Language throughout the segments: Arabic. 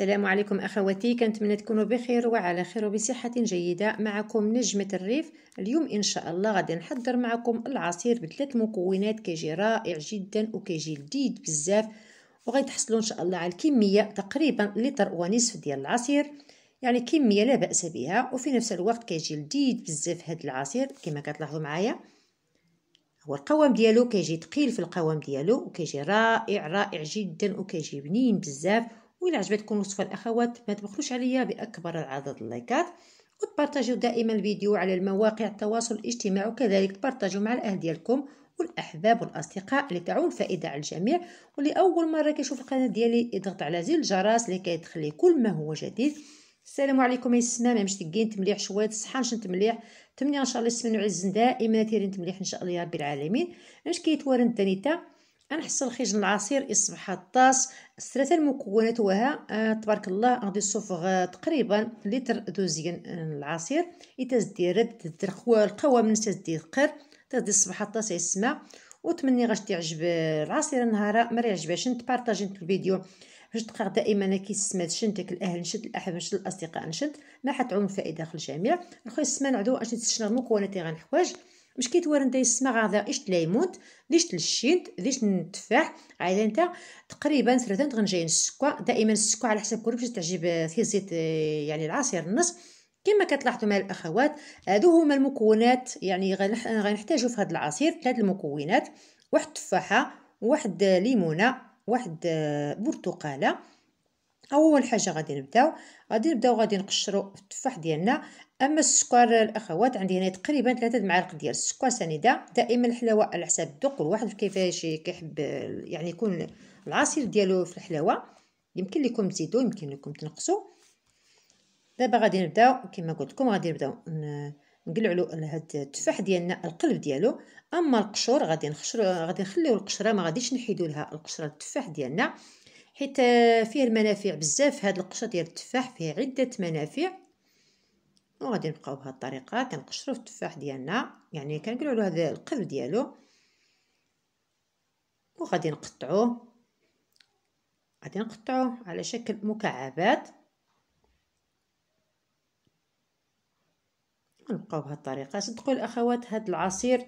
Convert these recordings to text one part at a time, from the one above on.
السلام عليكم أخواتي كنتمنى تكونوا بخير وعلى خير وبصحة جيدة معكم نجمة الريف اليوم إن شاء الله غادي نحضر معكم العصير بثلاث مكونات كيجي رائع جدا وكيجي لذيذ بزاف وغادي تحصلوا إن شاء الله على الكمية تقريبا لتر ونصف ديال العصير يعني كمية لا بأس بها وفي نفس الوقت كيجي لذيذ بزاف هاد العصير كما كتلاحظوا معايا هو القوام ديالو كيجي ثقيل في القوام ديالو وكيجي رائع رائع جدا وكيجي بنين بزاف وإلا عجبتكم وصفة الأخوات ما تبخلوش عليا بأكبر العدد اللايكات وتبارطاجيو دائما الفيديو على المواقع التواصل الاجتماعي وكذلك تبارطاجيو مع الأهل ديالكم والأحباب والأصدقاء تعون الفائدة على الجميع ولأول مرة كيشوف القناة ديالي يضغط على زر الجرس لكي تخلي كل ما هو جديد السلام عليكم يا ما مشتقين تمليح شويه الصحه نشنت مليح تمنيا ان شاء الله السمن وعز دائما تيرين تمليح ان شاء الله يا رب العالمين مش كيتوارن الدنيتا غنحصل خيج العصير يصبح الطاس ثلاثه المكونات وها آه تبارك الله غادي نصوفغ آه، تقريبا لتر دوزيان آه، العصير يتزدير تدير القوام تزدير قر تزدير صبح الطاس يسمع وتمني غاش تعجب العصير النهار ما يعجبهاش نتبارطاجي نتو الفيديو باش تقرا دائما كي كيسماد شنتك الاهل نشد الاحباب نشد الاصدقاء نشد ما حتعم فائده الجميع الخويا السمان عدو اش نتشنا المكونات اللي غنحواج باش كي توارن السما غادا ايش تلايموت ليش تلشيد ليش التفاح عاد انت تقريبا ثلاثان غنجي السكوا دائما السكوا على حسب كل باش تعجب آه، في زيت آه، يعني العصير النص كما كتلاحظوا مع الاخوات هادو هما المكونات يعني غنحتاجو في هذا العصير ثلاث المكونات واحد تفاحه واحد آه، ليمونه واحد برتقاله اول حاجه غادي نبداو غادي نبداو غادي نقشرو التفاح ديالنا اما السكر الاخوات عندي هنا تقريبا ثلاثة معالق ديال السكر سنيده دائما الحلاوه على حساب الذوق الواحد كيفاش كيحب يعني يكون العصير ديالو في الحلاوه يمكن لكم تزيدو يمكن لكم تنقصوا دابا غادي نبداو كما قلت لكم غادي نبداو نقلعلو هاد التفاح ديالنا القلب ديالو اما القشور غادي نخشرو غادي نخليو القشره ما غاديش نحيدو لها القشره التفاح ديالنا حيت فيه المنافع بزاف هاد القشره ديال التفاح فيه عده منافع وغادي نبقاو بهاد الطريقه كنقشرو في التفاح ديالنا يعني كنقلعو له هذا القلب ديالو وغادي نقطعوه غادي نقطعوه على شكل مكعبات ونبقاو بهاد الطريقه صدقوا الاخوات هاد العصير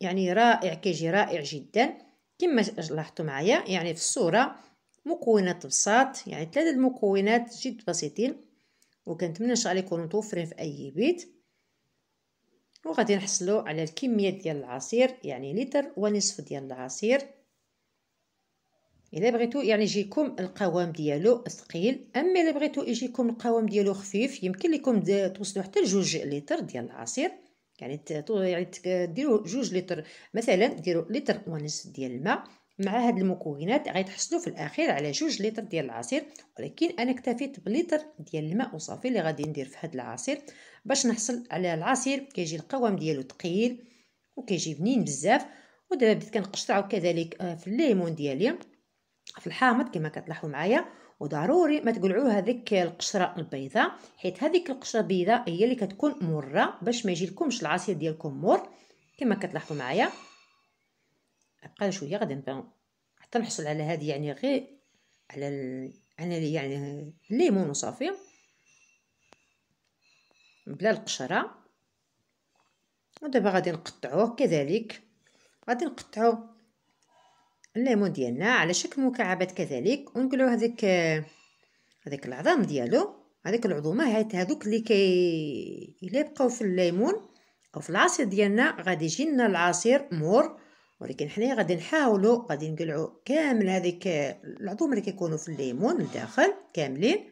يعني رائع كيجي رائع جدا كما لاحظتوا معايا يعني في الصوره مكونات بساط يعني ثلاثة المكونات جد بسيطين وكنتمنى ان شاء الله يكونوا متوفرين في اي بيت وغادي نحصلوا على الكميه ديال العصير يعني لتر ونصف ديال العصير الا بغيتو يعني يجيكم القوام ديالو ثقيل اما الا بغيتو يجيكم القوام ديالو خفيف يمكن لكم توصلوا حتى لجوج لتر ديال العصير يعني يعني ديروا جوج لتر مثلا ديروا لتر ونصف ديال الماء مع هاد المكونات غيتحصلوا في الاخير على جوج لتر ديال العصير ولكن انا اكتفيت بلتر ديال الماء وصافي اللي غادي ندير في هاد العصير باش نحصل على العصير كيجي القوام ديالو ثقيل وكيجي بنين بزاف ودابا بديت كنقشطعو كذلك آه، في الليمون ديالي في الحامض كما كتلاحظوا معايا وضروري ما تقلعوا هذيك القشره البيضاء حيت هذيك القشره البيضاء هي اللي كتكون مره باش ما يجي لكمش العصير ديالكم مر كما كتلاحظوا معايا بقى شويه غادي نبان حتى نحصل على هذه يعني غير على ال... انا يعني الليمون وصافي بلا القشره ودابا غادي نقطعوه كذلك غادي نقطعو الليمون ديالنا على شكل مكعبات كذلك ونقلعو هذيك هذيك العظام ديالو هذيك العظومه هاد هذوك اللي كي الا بقاو في الليمون او في العصير ديالنا غادي يجي لنا العصير مور ولكن حنايا غادي نحاولوا غادي نقلعوا كامل هذيك العظوم اللي كيكونوا في الليمون الداخل كاملين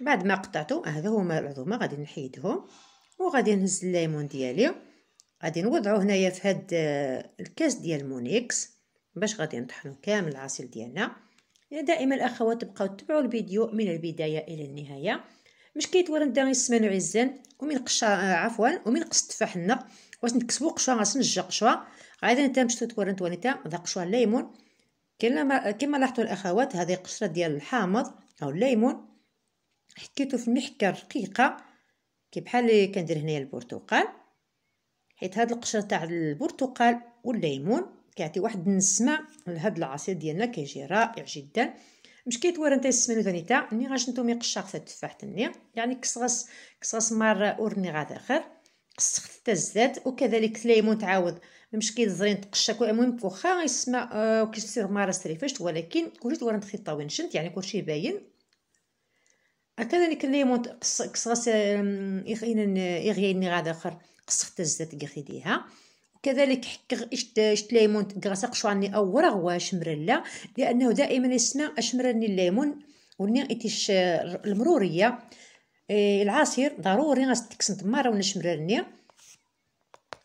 بعد ما قطعتو آه، هذا هو العظومه غادي نحيدهم وغادي نهز الليمون ديالي غادي نوضعو هنايا في هاد آه، الكاس ديال مونيكس باش غادي نطحنو كامل العصير ديالنا دائما الاخوات تبقاو تتبعوا الفيديو من البدايه الى النهايه باش كيتورن غي السمان عزان ومن قشا آه، عفوا ومن قص التفاح لنا واش نكسبو قشوا غنسنجا قشوة غادي نتا مشتو تتورن تواني تا ذا قشوا الليمون كما لاحظتوا الاخوات هذه قشره ديال الحامض او الليمون حكيتو في المحكه الرقيقه كي بحال اللي كندير هنايا البرتقال حيت هاد القشره تاع البرتقال والليمون كيعطي واحد النسمه لهاد العصير ديالنا كيجي رائع جدا مشكيت ورنت السمن تاع ني غاش نتومي قشاق التفاح ني يعني كسغس كسغس مار اورني غاد اخر قسخت تاع الزيت وكذلك الليمون تعاود مشكي زرين تقشاك المهم واخا يسمى أه كيصير مارا سريفشت ولكن كلشي ورنت خيط طاوين شنت يعني كلشي باين كذلك الليمون قص قص يغيني غاد اخر قسخت الزيت كي خديها كذلك حك اشت ليمون تقرسق شواني او ورغ وشمرلا لانه دائما يسمع اشمرني الليمون وني اتيش المروريه العصير ضروري غاس تكسن تمارا ونشمرني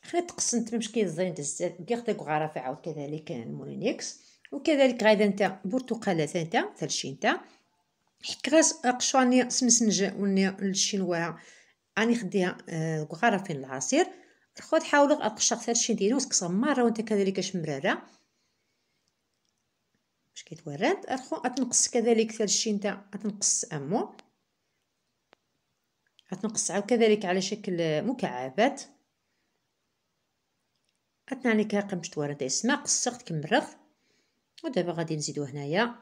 خلي تقسنت مش الزين زين بزاف كي خدك عاود كذلك المولينيكس وكذلك غادا نتا برتقالة ثانتا ثلشي نتا حك غاس قشواني سمسنجة وني الشينوا راني خديها آه، غرافين العصير خذ حاولوا القشاق هادشي ديرو سكسر مره وانت كذلك اش مراره باش كيتورد ارخو غتنقص كذلك هادشي نتا غتنقص امو غتنقص كذلك على شكل مكعبات اتنعني لك باش تورد اسما قصقت كمرغ ودابا غادي نزيدو هنايا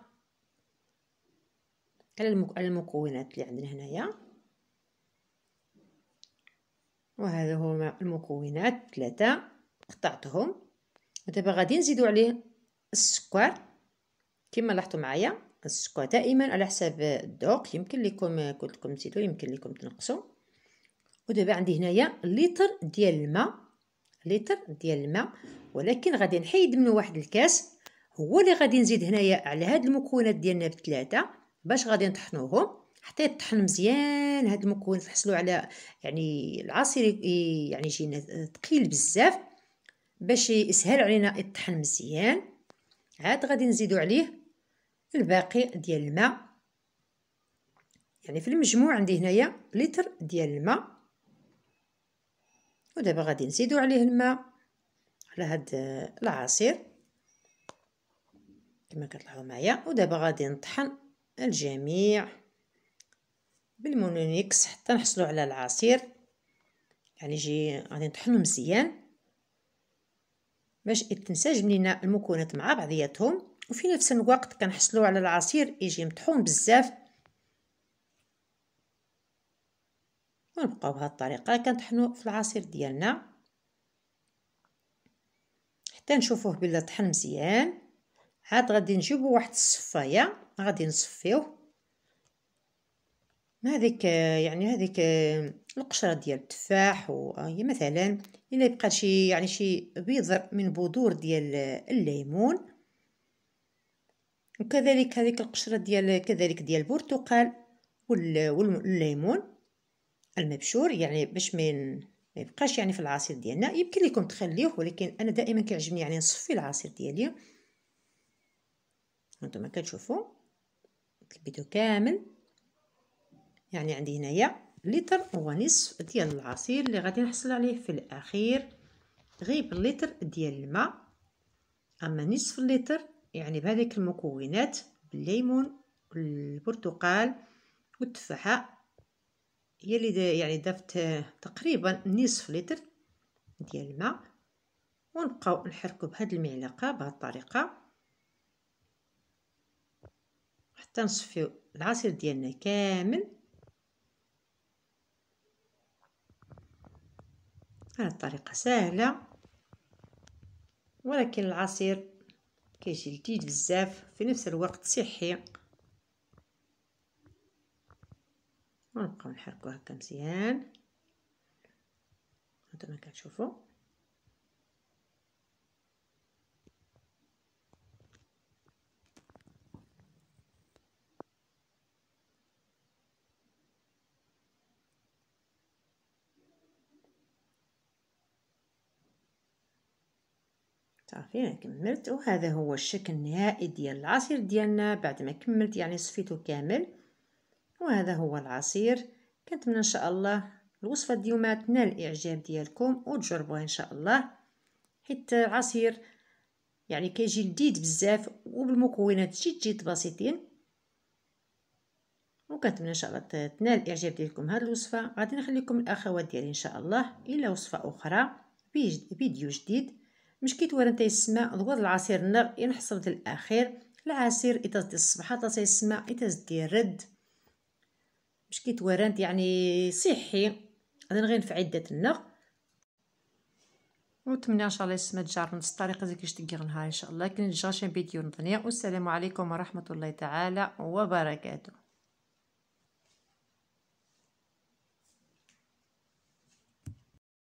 على المكونات اللي عندنا هنايا وهذا هو المكونات ثلاثة قطعتهم ودابا غادي نزيدو عليه السكر كما لاحظتوا معايا السكر دائما على حساب الذوق يمكن لكم قلت لكم تزيدوا يمكن لكم تنقصوا ودابا عندي هنايا لتر ديال الماء لتر ديال الماء ولكن غادي نحيد منه واحد الكاس هو اللي غادي نزيد هنايا على هاد المكونات ديالنا بثلاثه باش غادي نطحنوهم حتى يطحن مزيان هاد المكون فحصلو على يعني العصير يعني يجينا ثقيل بزاف باش يسهل علينا يطحن مزيان عاد غادي نزيدو عليه الباقي ديال الماء يعني في المجموع عندي هنايا لتر ديال الماء ودابا غادي نزيدو عليه الماء على هاد العصير كما كتلاحظوا معايا ودابا غادي نطحن الجميع بالمونونيكس حتى نحصلو على العصير يعني يجي غادي نطحنو مزيان باش تنسجم لينا المكونات مع بعضياتهم وفي نفس الوقت كنحصلو على العصير يجي مطحون بزاف ونبقاو بهذه الطريقه كنطحنو في العصير ديالنا حتى نشوفوه بلا طحن مزيان عاد غادي نجيبو واحد الصفايه غادي نصفيوه هذيك يعني هذيك القشره ديال التفاح وهي مثلا الا يبقى شي يعني شي بيضر من بذور ديال الليمون وكذلك هذيك القشره ديال كذلك ديال البرتقال والليمون المبشور يعني باش من ما يبقاش يعني في العصير ديالنا يمكن لكم تخليوه ولكن انا دائما كيعجبني يعني نصفي العصير ديالي هانتوما كتشوفوا كبيتو كامل يعني عندي هنايا لتر ونصف ديال العصير اللي غادي نحصل عليه في الاخير غير باللتر ديال الماء اما نصف اللتر يعني بهذيك المكونات الليمون والبرتقال والتفاحه هي اللي دا يعني ضفت تقريبا نصف لتر ديال الماء ونبقاو نحركو بهاد المعلقه بهاد الطريقه حتى نصفيو العصير ديالنا كامل هذه الطريقة سهلة ولكن العصير كيجي لذيذ بزاف في نفس الوقت صحي ونبقاو نحركو هكا مزيان هانتوما كتشوفو صافي انا كملت وهذا هو الشكل النهائي ديال العصير ديالنا بعد ما كملت يعني صفيته كامل وهذا هو العصير كنتمنى ان شاء الله الوصفه ديما تنال الاعجاب ديالكم وتجربوها ان شاء الله حيت العصير يعني كيجي لذيذ بزاف وبالمكونات جد جد بسيطين وكنتمنى ان شاء الله تنال الاعجاب ديالكم هذه الوصفه غادي نخليكم الاخوات ديالي ان شاء الله الى وصفه اخرى فيديو جديد مش كي توارن تيسمع ضوض العصير النار ينحصل الأخير العصير إتاز ديال الصباح تا تيسمع إتاز ديال الرد مش كي توارنت يعني صحي هذا غير في عدة النغ ونتمنى ان شاء الله يسمى تجار نفس الطريقه زي كيش تقير نهار ان شاء الله كنتجاش فيديو نظنيه والسلام عليكم ورحمه الله تعالى وبركاته